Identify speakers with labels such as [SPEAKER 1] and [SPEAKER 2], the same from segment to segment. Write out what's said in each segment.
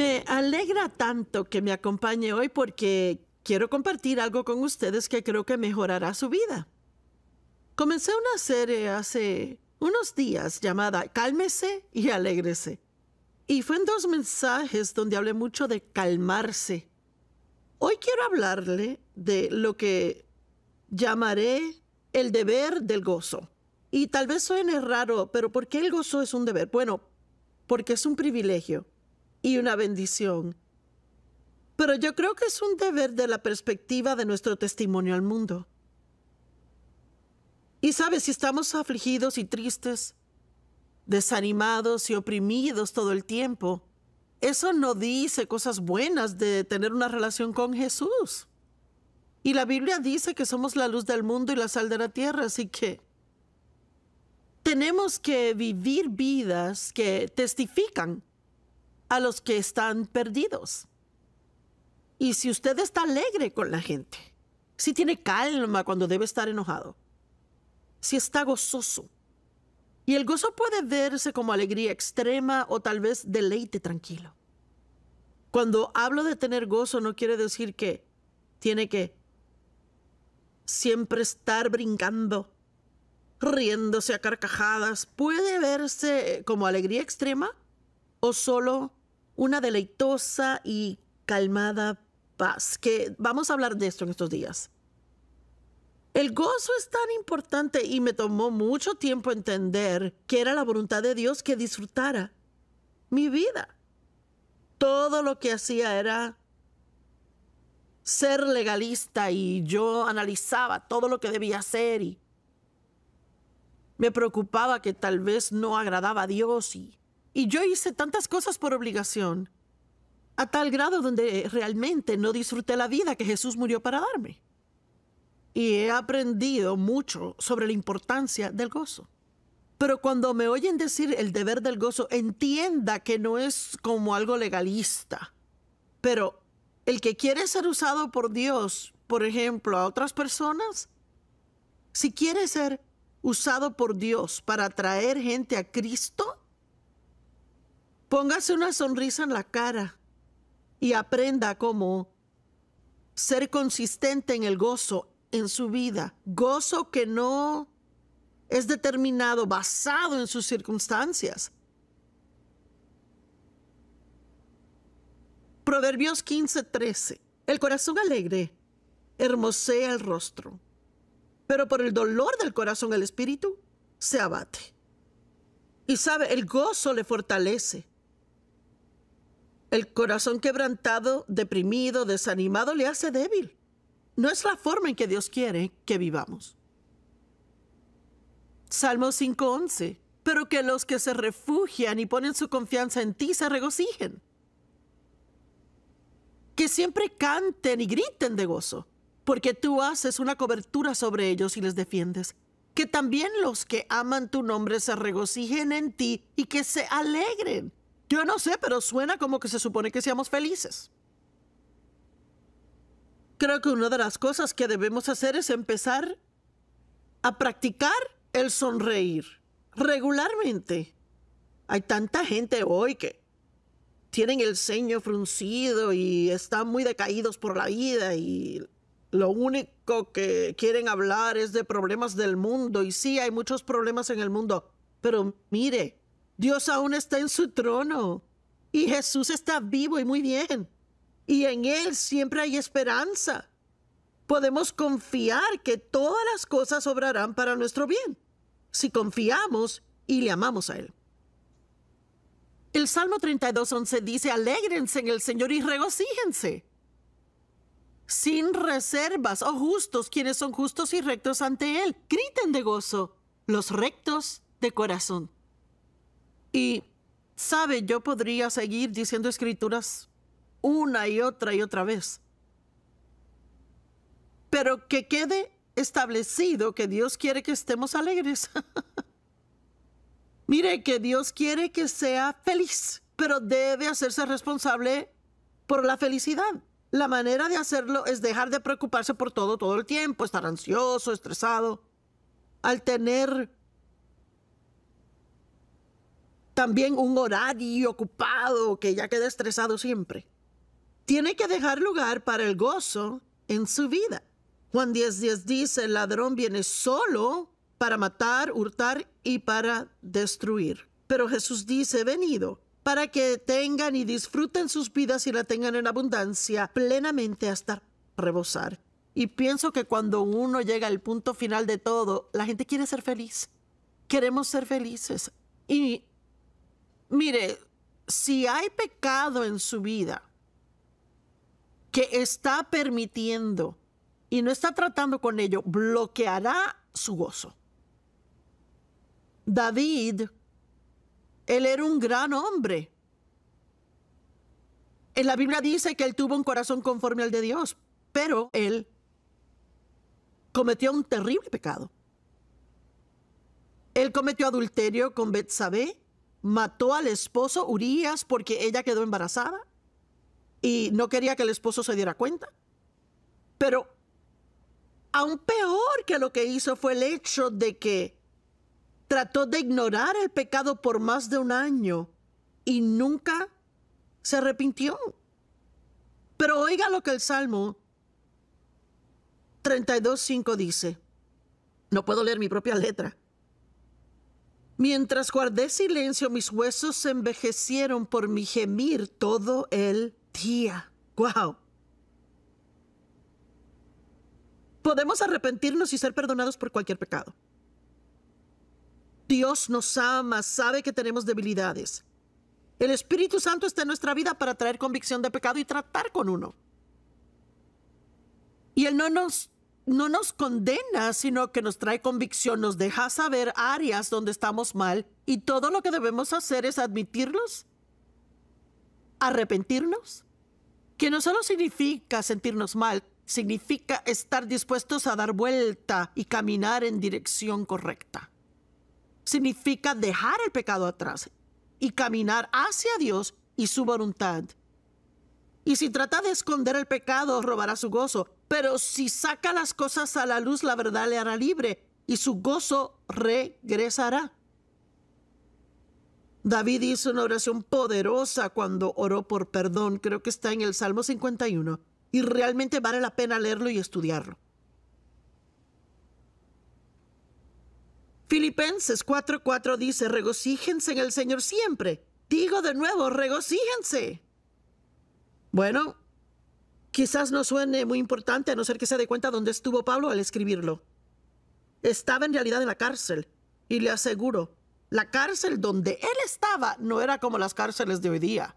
[SPEAKER 1] Me alegra tanto que me acompañe hoy porque quiero compartir algo con ustedes que creo que mejorará su vida. Comencé una serie hace unos días llamada Cálmese y Alégrese. Y fue en dos mensajes donde hablé mucho de calmarse. Hoy quiero hablarle de lo que llamaré el deber del gozo. Y tal vez suene raro, pero ¿por qué el gozo es un deber? Bueno, porque es un privilegio y una bendición. Pero yo creo que es un deber de la perspectiva de nuestro testimonio al mundo. Y sabes, si estamos afligidos y tristes, desanimados y oprimidos todo el tiempo, eso no dice cosas buenas de tener una relación con Jesús. Y la Biblia dice que somos la luz del mundo y la sal de la tierra, así que tenemos que vivir vidas que testifican a los que están perdidos. Y si usted está alegre con la gente, si tiene calma cuando debe estar enojado, si está gozoso, y el gozo puede verse como alegría extrema o tal vez deleite tranquilo. Cuando hablo de tener gozo no quiere decir que tiene que siempre estar brincando, riéndose a carcajadas. Puede verse como alegría extrema o solo una deleitosa y calmada paz, que vamos a hablar de esto en estos días. El gozo es tan importante y me tomó mucho tiempo entender que era la voluntad de Dios que disfrutara mi vida. Todo lo que hacía era ser legalista y yo analizaba todo lo que debía hacer y me preocupaba que tal vez no agradaba a Dios y y yo hice tantas cosas por obligación, a tal grado donde realmente no disfruté la vida que Jesús murió para darme. Y he aprendido mucho sobre la importancia del gozo. Pero cuando me oyen decir el deber del gozo, entienda que no es como algo legalista. Pero el que quiere ser usado por Dios, por ejemplo, a otras personas, si quiere ser usado por Dios para traer gente a Cristo, Póngase una sonrisa en la cara y aprenda cómo ser consistente en el gozo en su vida. Gozo que no es determinado basado en sus circunstancias. Proverbios 15:13. El corazón alegre hermosea el rostro, pero por el dolor del corazón el espíritu se abate. Y sabe, el gozo le fortalece. El corazón quebrantado, deprimido, desanimado le hace débil. No es la forma en que Dios quiere que vivamos. Salmo 5.11. Pero que los que se refugian y ponen su confianza en ti se regocijen. Que siempre canten y griten de gozo, porque tú haces una cobertura sobre ellos y les defiendes. Que también los que aman tu nombre se regocijen en ti y que se alegren yo no sé, pero suena como que se supone que seamos felices. Creo que una de las cosas que debemos hacer es empezar a practicar el sonreír regularmente. Hay tanta gente hoy que tienen el ceño fruncido y están muy decaídos por la vida y lo único que quieren hablar es de problemas del mundo. Y sí, hay muchos problemas en el mundo, pero mire, Dios aún está en su trono y Jesús está vivo y muy bien. Y en Él siempre hay esperanza. Podemos confiar que todas las cosas obrarán para nuestro bien, si confiamos y le amamos a Él. El Salmo 32.11 dice, alégrense en el Señor y regocíjense. Sin reservas, o oh justos, quienes son justos y rectos ante Él, griten de gozo, los rectos de corazón. Y, sabe, yo podría seguir diciendo escrituras una y otra y otra vez. Pero que quede establecido que Dios quiere que estemos alegres. Mire que Dios quiere que sea feliz, pero debe hacerse responsable por la felicidad. La manera de hacerlo es dejar de preocuparse por todo todo el tiempo, estar ansioso, estresado. Al tener también un horario ocupado que ya queda estresado siempre. Tiene que dejar lugar para el gozo en su vida. Juan 10:10 10 dice, el ladrón viene solo para matar, hurtar y para destruir. Pero Jesús dice, venido para que tengan y disfruten sus vidas y la tengan en abundancia plenamente hasta rebosar. Y pienso que cuando uno llega al punto final de todo, la gente quiere ser feliz. Queremos ser felices. Y Mire, si hay pecado en su vida que está permitiendo y no está tratando con ello, bloqueará su gozo. David, él era un gran hombre. En la Biblia dice que él tuvo un corazón conforme al de Dios, pero él cometió un terrible pecado. Él cometió adulterio con Betsabé mató al esposo Urias porque ella quedó embarazada y no quería que el esposo se diera cuenta. Pero aún peor que lo que hizo fue el hecho de que trató de ignorar el pecado por más de un año y nunca se arrepintió. Pero oiga lo que el Salmo 32.5 dice. No puedo leer mi propia letra. Mientras guardé silencio, mis huesos se envejecieron por mi gemir todo el día. ¡Wow! Podemos arrepentirnos y ser perdonados por cualquier pecado. Dios nos ama, sabe que tenemos debilidades. El Espíritu Santo está en nuestra vida para traer convicción de pecado y tratar con uno. Y Él no nos no nos condena, sino que nos trae convicción, nos deja saber áreas donde estamos mal y todo lo que debemos hacer es admitirlos, arrepentirnos, que no solo significa sentirnos mal, significa estar dispuestos a dar vuelta y caminar en dirección correcta. Significa dejar el pecado atrás y caminar hacia Dios y su voluntad. Y si trata de esconder el pecado, robará su gozo, pero si saca las cosas a la luz, la verdad le hará libre y su gozo regresará. David hizo una oración poderosa cuando oró por perdón, creo que está en el Salmo 51, y realmente vale la pena leerlo y estudiarlo. Filipenses 4:4 dice, regocíjense en el Señor siempre. Digo de nuevo, regocíjense. Bueno, Quizás no suene muy importante a no ser que se dé cuenta dónde estuvo Pablo al escribirlo. Estaba en realidad en la cárcel, y le aseguro, la cárcel donde él estaba no era como las cárceles de hoy día.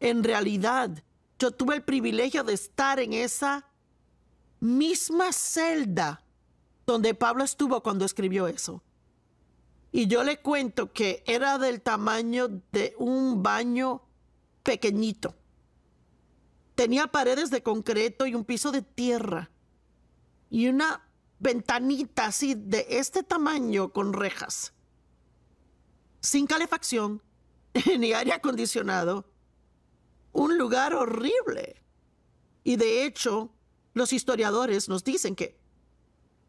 [SPEAKER 1] En realidad, yo tuve el privilegio de estar en esa misma celda donde Pablo estuvo cuando escribió eso. Y yo le cuento que era del tamaño de un baño pequeñito. Tenía paredes de concreto y un piso de tierra. Y una ventanita así de este tamaño con rejas. Sin calefacción, ni aire acondicionado. Un lugar horrible. Y de hecho, los historiadores nos dicen que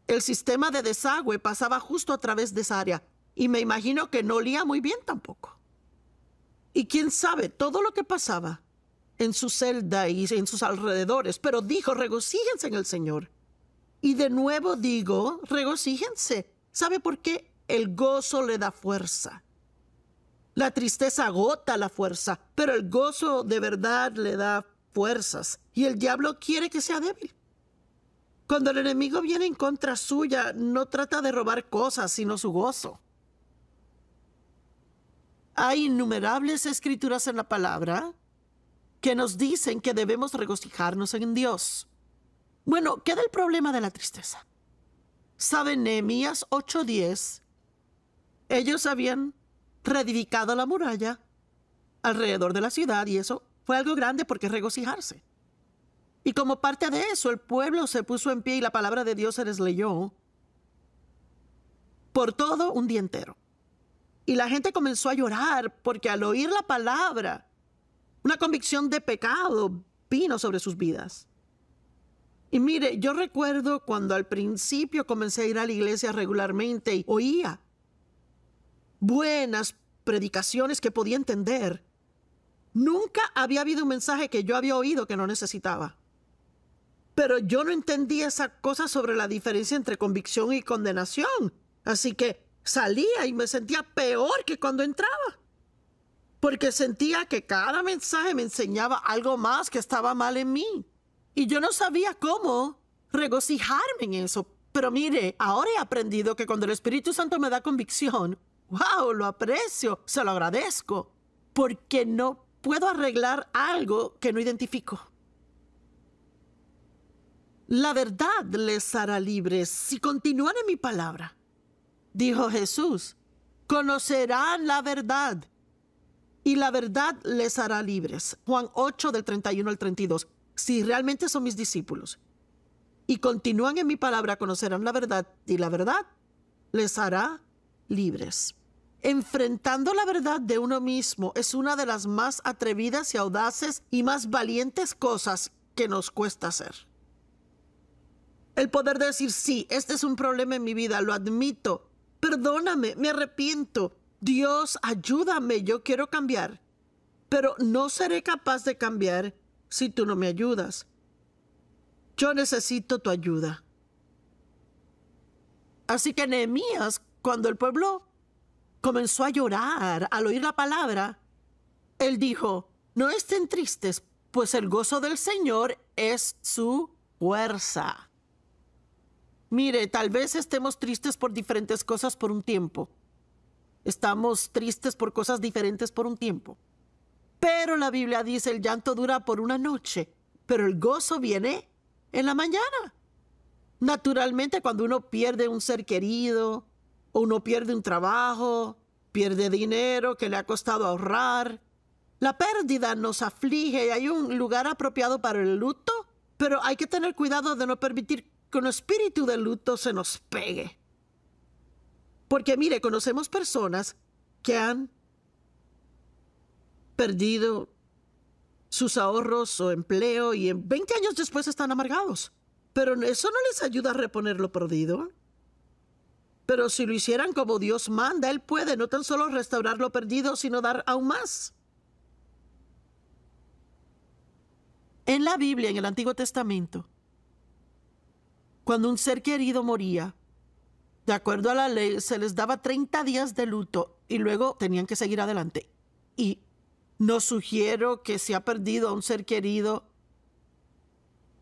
[SPEAKER 1] el sistema de desagüe pasaba justo a través de esa área. Y me imagino que no olía muy bien tampoco. Y quién sabe todo lo que pasaba en su celda y en sus alrededores, pero dijo, regocíjense en el Señor. Y de nuevo digo, regocíjense. ¿Sabe por qué? El gozo le da fuerza. La tristeza agota la fuerza, pero el gozo de verdad le da fuerzas. Y el diablo quiere que sea débil. Cuando el enemigo viene en contra suya, no trata de robar cosas, sino su gozo. Hay innumerables escrituras en la palabra que nos dicen que debemos regocijarnos en Dios. Bueno, queda el problema de la tristeza. ¿Saben Nehemías 8:10? Ellos habían reedificado la muralla alrededor de la ciudad y eso fue algo grande porque regocijarse. Y como parte de eso, el pueblo se puso en pie y la palabra de Dios se les leyó por todo un día entero. Y la gente comenzó a llorar porque al oír la palabra una convicción de pecado vino sobre sus vidas. Y mire, yo recuerdo cuando al principio comencé a ir a la iglesia regularmente y oía buenas predicaciones que podía entender. Nunca había habido un mensaje que yo había oído que no necesitaba. Pero yo no entendía esa cosa sobre la diferencia entre convicción y condenación. Así que salía y me sentía peor que cuando entraba porque sentía que cada mensaje me enseñaba algo más que estaba mal en mí. Y yo no sabía cómo regocijarme en eso. Pero mire, ahora he aprendido que cuando el Espíritu Santo me da convicción, wow, lo aprecio, se lo agradezco, porque no puedo arreglar algo que no identifico. La verdad les hará libres si continúan en mi palabra. Dijo Jesús, conocerán la verdad y la verdad les hará libres. Juan 8 del 31 al 32. Si realmente son mis discípulos y continúan en mi palabra, conocerán la verdad y la verdad les hará libres. Enfrentando la verdad de uno mismo es una de las más atrevidas y audaces y más valientes cosas que nos cuesta hacer. El poder decir, sí, este es un problema en mi vida, lo admito, perdóname, me arrepiento, Dios, ayúdame, yo quiero cambiar, pero no seré capaz de cambiar si tú no me ayudas. Yo necesito tu ayuda. Así que Nehemías, cuando el pueblo comenzó a llorar al oír la palabra, él dijo, no estén tristes, pues el gozo del Señor es su fuerza. Mire, tal vez estemos tristes por diferentes cosas por un tiempo, Estamos tristes por cosas diferentes por un tiempo. Pero la Biblia dice el llanto dura por una noche, pero el gozo viene en la mañana. Naturalmente cuando uno pierde un ser querido, o uno pierde un trabajo, pierde dinero que le ha costado ahorrar, la pérdida nos aflige y hay un lugar apropiado para el luto, pero hay que tener cuidado de no permitir que un espíritu de luto se nos pegue. Porque mire, conocemos personas que han perdido sus ahorros o empleo y en 20 años después están amargados. Pero eso no les ayuda a reponer lo perdido. Pero si lo hicieran como Dios manda, Él puede no tan solo restaurar lo perdido, sino dar aún más. En la Biblia, en el Antiguo Testamento, cuando un ser querido moría, de acuerdo a la ley, se les daba 30 días de luto y luego tenían que seguir adelante. Y no sugiero que se ha perdido a un ser querido,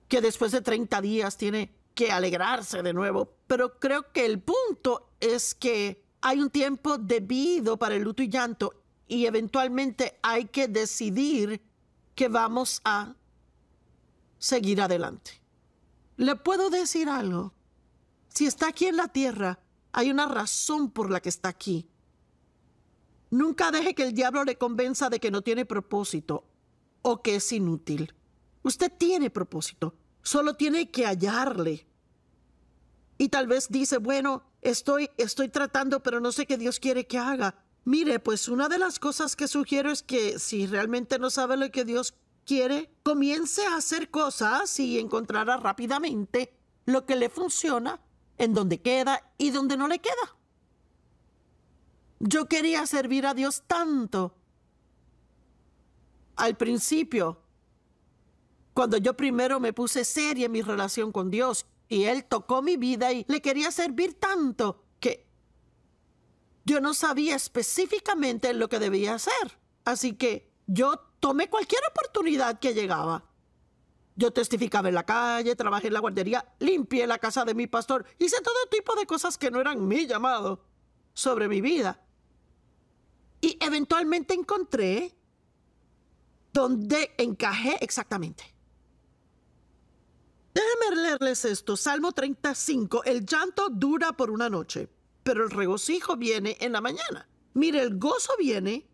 [SPEAKER 1] que después de 30 días tiene que alegrarse de nuevo. Pero creo que el punto es que hay un tiempo debido para el luto y llanto y eventualmente hay que decidir que vamos a seguir adelante. ¿Le puedo decir algo? Si está aquí en la tierra, hay una razón por la que está aquí. Nunca deje que el diablo le convenza de que no tiene propósito o que es inútil. Usted tiene propósito, solo tiene que hallarle. Y tal vez dice, bueno, estoy, estoy tratando, pero no sé qué Dios quiere que haga. Mire, pues una de las cosas que sugiero es que si realmente no sabe lo que Dios quiere, comience a hacer cosas y encontrará rápidamente lo que le funciona en donde queda y donde no le queda. Yo quería servir a Dios tanto. Al principio, cuando yo primero me puse seria en mi relación con Dios y Él tocó mi vida y le quería servir tanto que yo no sabía específicamente lo que debía hacer. Así que yo tomé cualquier oportunidad que llegaba. Yo testificaba en la calle, trabajé en la guardería, limpié la casa de mi pastor, hice todo tipo de cosas que no eran mi llamado sobre mi vida. Y eventualmente encontré donde encajé exactamente. Déjenme leerles esto, Salmo 35, el llanto dura por una noche, pero el regocijo viene en la mañana. Mire, el gozo viene,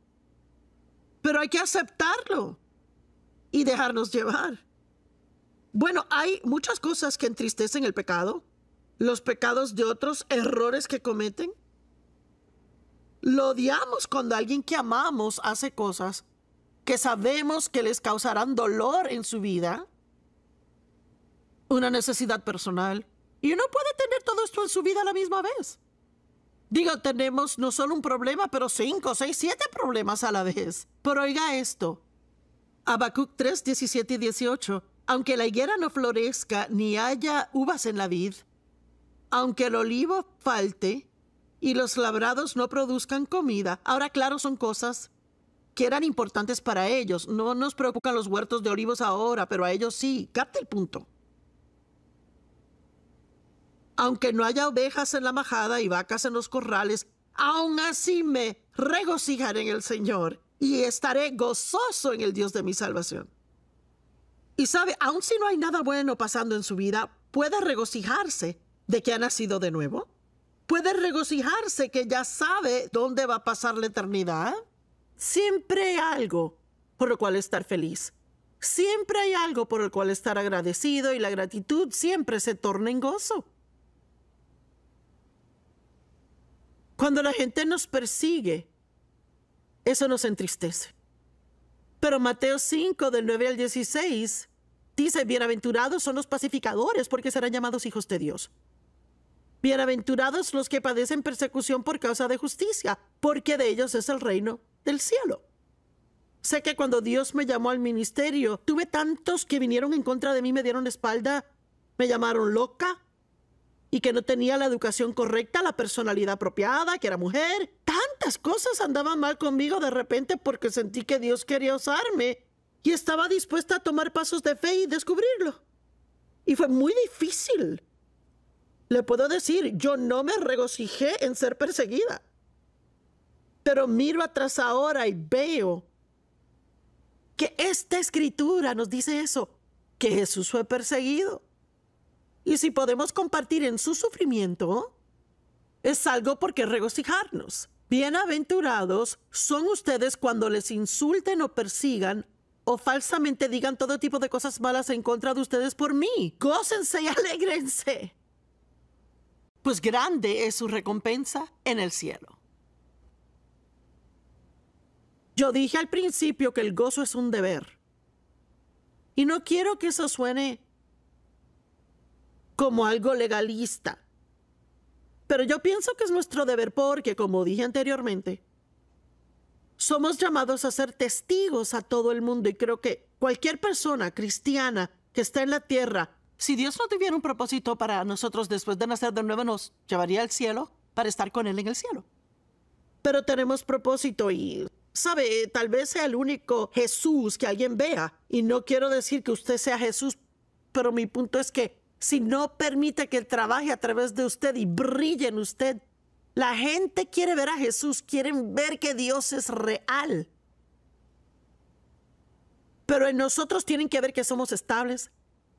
[SPEAKER 1] pero hay que aceptarlo y dejarnos llevar. Bueno, hay muchas cosas que entristecen el pecado, los pecados de otros, errores que cometen. Lo odiamos cuando alguien que amamos hace cosas que sabemos que les causarán dolor en su vida, una necesidad personal. Y uno puede tener todo esto en su vida a la misma vez. Digo, tenemos no solo un problema, pero cinco, seis, siete problemas a la vez. Pero oiga esto. Habacuc 3, 17 y 18 aunque la higuera no florezca ni haya uvas en la vid, aunque el olivo falte y los labrados no produzcan comida. Ahora, claro, son cosas que eran importantes para ellos. No nos preocupan los huertos de olivos ahora, pero a ellos sí. Capta el punto. Aunque no haya ovejas en la majada y vacas en los corrales, aún así me regocijaré en el Señor y estaré gozoso en el Dios de mi salvación. Y sabe, aun si no hay nada bueno pasando en su vida, puede regocijarse de que ha nacido de nuevo. Puede regocijarse que ya sabe dónde va a pasar la eternidad. Siempre hay algo por lo cual estar feliz. Siempre hay algo por el cual estar agradecido y la gratitud siempre se torna en gozo. Cuando la gente nos persigue, eso nos entristece. Pero Mateo 5, del 9 al 16, dice, bienaventurados son los pacificadores porque serán llamados hijos de Dios. Bienaventurados los que padecen persecución por causa de justicia, porque de ellos es el reino del cielo. Sé que cuando Dios me llamó al ministerio, tuve tantos que vinieron en contra de mí, me dieron espalda, me llamaron loca, y que no tenía la educación correcta, la personalidad apropiada, que era mujer. Tantas cosas andaban mal conmigo de repente porque sentí que Dios quería usarme y estaba dispuesta a tomar pasos de fe y descubrirlo. Y fue muy difícil. Le puedo decir, yo no me regocijé en ser perseguida. Pero miro atrás ahora y veo que esta escritura nos dice eso, que Jesús fue perseguido y si podemos compartir en su sufrimiento, es algo por qué regocijarnos. Bienaventurados son ustedes cuando les insulten o persigan o falsamente digan todo tipo de cosas malas en contra de ustedes por mí. Gócense y alegrense. Pues grande es su recompensa en el cielo. Yo dije al principio que el gozo es un deber. Y no quiero que eso suene como algo legalista. Pero yo pienso que es nuestro deber porque, como dije anteriormente, somos llamados a ser testigos a todo el mundo y creo que cualquier persona cristiana que está en la tierra, si Dios no tuviera un propósito para nosotros después de nacer de nuevo, nos llevaría al cielo para estar con Él en el cielo. Pero tenemos propósito y, sabe, tal vez sea el único Jesús que alguien vea. Y no quiero decir que usted sea Jesús, pero mi punto es que si no permite que Él trabaje a través de usted y brille en usted. La gente quiere ver a Jesús, quieren ver que Dios es real. Pero en nosotros tienen que ver que somos estables,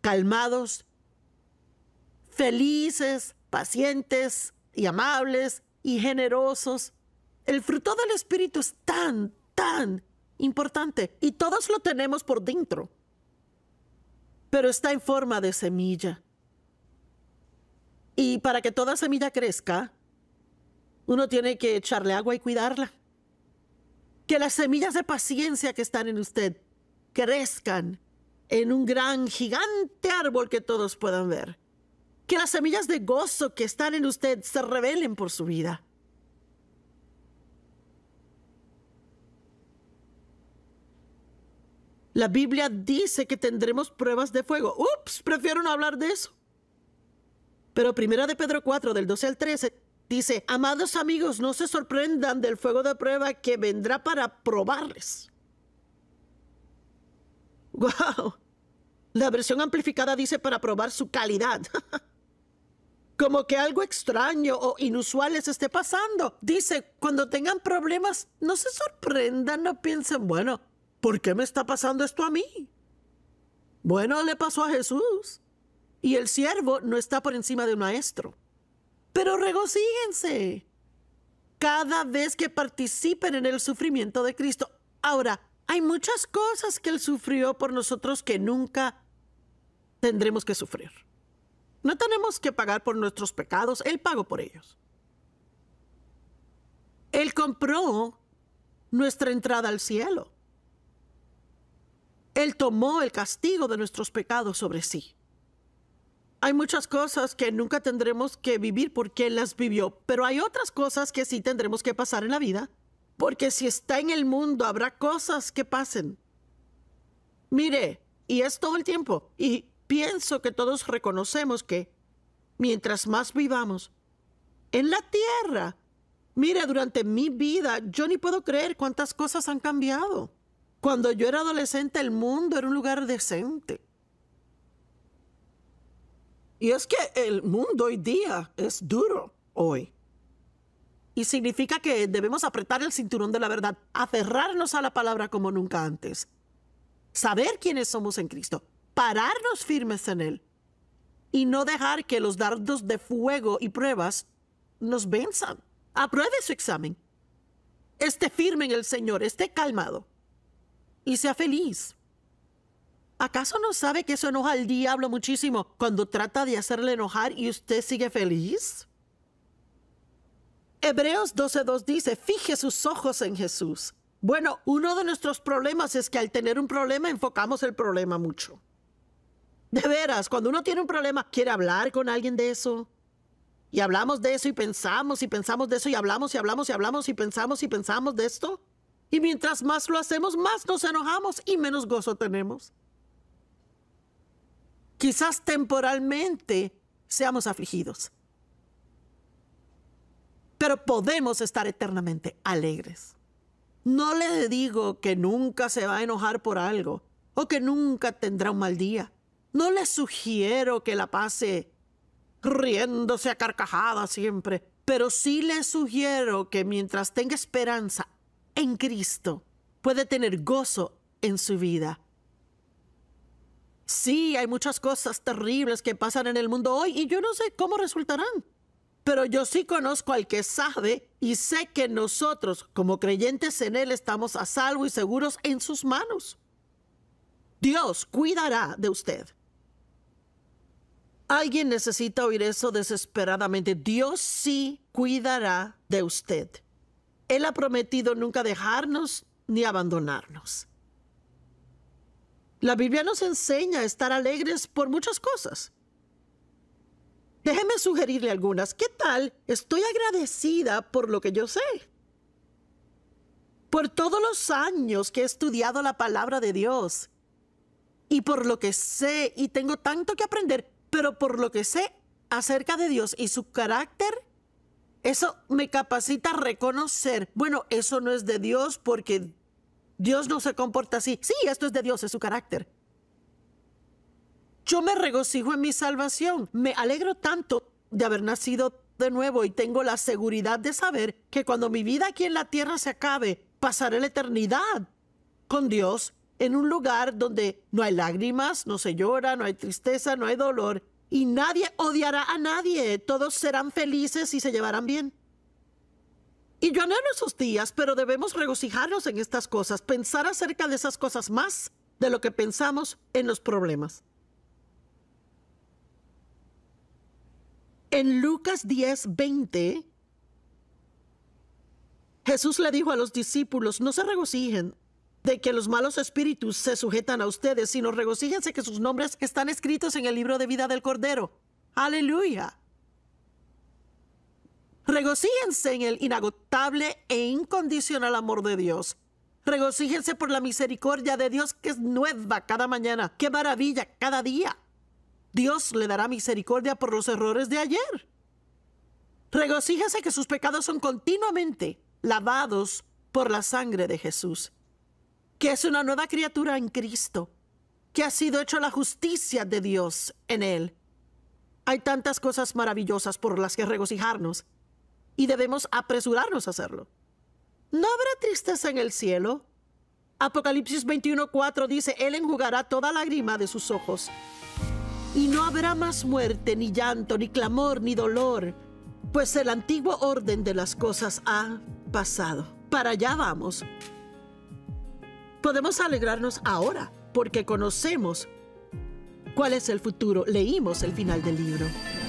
[SPEAKER 1] calmados, felices, pacientes y amables y generosos. El fruto del Espíritu es tan, tan importante y todos lo tenemos por dentro, pero está en forma de semilla. Y para que toda semilla crezca, uno tiene que echarle agua y cuidarla. Que las semillas de paciencia que están en usted crezcan en un gran, gigante árbol que todos puedan ver. Que las semillas de gozo que están en usted se revelen por su vida. La Biblia dice que tendremos pruebas de fuego. Ups, prefiero no hablar de eso. Pero Primera de Pedro 4, del 12 al 13, dice, amados amigos, no se sorprendan del fuego de prueba que vendrá para probarles. ¡Wow! La versión amplificada dice para probar su calidad. Como que algo extraño o inusual les esté pasando. Dice, cuando tengan problemas, no se sorprendan, no piensen, bueno, ¿por qué me está pasando esto a mí? Bueno, le pasó a Jesús y el siervo no está por encima de un maestro. Pero regocíjense cada vez que participen en el sufrimiento de Cristo. Ahora, hay muchas cosas que Él sufrió por nosotros que nunca tendremos que sufrir. No tenemos que pagar por nuestros pecados, Él pagó por ellos. Él compró nuestra entrada al cielo. Él tomó el castigo de nuestros pecados sobre sí hay muchas cosas que nunca tendremos que vivir porque Él las vivió, pero hay otras cosas que sí tendremos que pasar en la vida, porque si está en el mundo habrá cosas que pasen. Mire, y es todo el tiempo, y pienso que todos reconocemos que mientras más vivamos en la tierra, mire, durante mi vida yo ni puedo creer cuántas cosas han cambiado. Cuando yo era adolescente el mundo era un lugar decente. Y es que el mundo hoy día es duro hoy. Y significa que debemos apretar el cinturón de la verdad, aferrarnos a la palabra como nunca antes, saber quiénes somos en Cristo, pararnos firmes en Él y no dejar que los dardos de fuego y pruebas nos venzan. Apruebe su examen. Esté firme en el Señor, esté calmado y sea feliz. ¿Acaso no sabe que eso enoja al diablo muchísimo cuando trata de hacerle enojar y usted sigue feliz? Hebreos 12.2 dice, fije sus ojos en Jesús. Bueno, uno de nuestros problemas es que al tener un problema enfocamos el problema mucho. De veras, cuando uno tiene un problema, quiere hablar con alguien de eso. Y hablamos de eso y pensamos y pensamos de eso y hablamos y hablamos y hablamos y pensamos y pensamos de esto. Y mientras más lo hacemos, más nos enojamos y menos gozo tenemos quizás temporalmente seamos afligidos, pero podemos estar eternamente alegres. No le digo que nunca se va a enojar por algo o que nunca tendrá un mal día. No le sugiero que la pase riéndose a carcajadas siempre, pero sí le sugiero que mientras tenga esperanza en Cristo, puede tener gozo en su vida Sí, hay muchas cosas terribles que pasan en el mundo hoy y yo no sé cómo resultarán. Pero yo sí conozco al que sabe y sé que nosotros, como creyentes en Él, estamos a salvo y seguros en sus manos. Dios cuidará de usted. Alguien necesita oír eso desesperadamente. Dios sí cuidará de usted. Él ha prometido nunca dejarnos ni abandonarnos. La Biblia nos enseña a estar alegres por muchas cosas. Déjeme sugerirle algunas. ¿Qué tal? Estoy agradecida por lo que yo sé. Por todos los años que he estudiado la palabra de Dios. Y por lo que sé, y tengo tanto que aprender, pero por lo que sé acerca de Dios y su carácter, eso me capacita a reconocer, bueno, eso no es de Dios porque Dios no se comporta así. Sí, esto es de Dios, es su carácter. Yo me regocijo en mi salvación. Me alegro tanto de haber nacido de nuevo y tengo la seguridad de saber que cuando mi vida aquí en la tierra se acabe, pasaré la eternidad con Dios en un lugar donde no hay lágrimas, no se llora, no hay tristeza, no hay dolor y nadie odiará a nadie. Todos serán felices y se llevarán bien. Y yo en esos días, pero debemos regocijarnos en estas cosas, pensar acerca de esas cosas más de lo que pensamos en los problemas. En Lucas 10, 20, Jesús le dijo a los discípulos, no se regocijen de que los malos espíritus se sujetan a ustedes, sino regocíjense que sus nombres están escritos en el libro de vida del Cordero. Aleluya. Regocíjense en el inagotable e incondicional amor de Dios. Regocíjense por la misericordia de Dios que es nueva cada mañana. ¡Qué maravilla cada día! Dios le dará misericordia por los errores de ayer. Regocíjense que sus pecados son continuamente lavados por la sangre de Jesús, que es una nueva criatura en Cristo, que ha sido hecho la justicia de Dios en él. Hay tantas cosas maravillosas por las que regocijarnos y debemos apresurarnos a hacerlo. No habrá tristeza en el cielo. Apocalipsis 21:4 dice, Él enjugará toda lágrima de sus ojos. Y no habrá más muerte, ni llanto, ni clamor, ni dolor, pues el antiguo orden de las cosas ha pasado. Para allá vamos. Podemos alegrarnos ahora, porque conocemos cuál es el futuro. Leímos el final del libro.